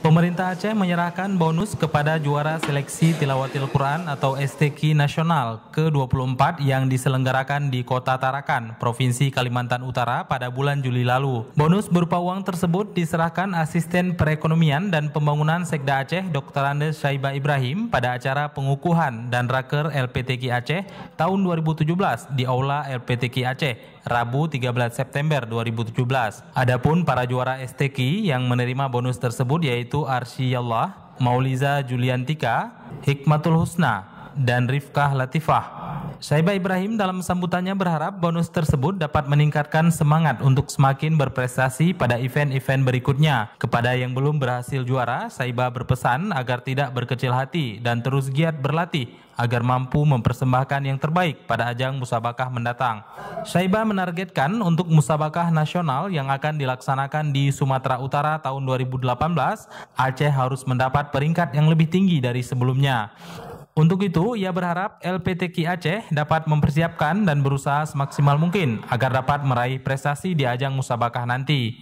Pemerintah Aceh menyerahkan bonus kepada juara seleksi Tilawatil Quran atau STQ Nasional ke-24 yang diselenggarakan di Kota Tarakan, Provinsi Kalimantan Utara pada bulan Juli lalu. Bonus berupa uang tersebut diserahkan Asisten Perekonomian dan Pembangunan Sekda Aceh Dr. Andes Syaiba Ibrahim pada acara pengukuhan dan raker LPTQ Aceh tahun 2017 di Aula LPTQ Aceh, Rabu 13 September 2017. Adapun para juara STQ yang menerima bonus tersebut yaitu yaitu Arsyiyallah Mauliza Juliantika, Hikmatul Husna, dan Rifkah Latifah. Saiba Ibrahim dalam sambutannya berharap bonus tersebut dapat meningkatkan semangat untuk semakin berprestasi pada event-event berikutnya. Kepada yang belum berhasil juara, Saiba berpesan agar tidak berkecil hati dan terus giat berlatih agar mampu mempersembahkan yang terbaik pada ajang musabakah mendatang. Saiba menargetkan untuk musabakah nasional yang akan dilaksanakan di Sumatera Utara tahun 2018, Aceh harus mendapat peringkat yang lebih tinggi dari sebelumnya. Untuk itu, ia berharap LPTQ Aceh dapat mempersiapkan dan berusaha semaksimal mungkin agar dapat meraih prestasi di ajang musabakah nanti.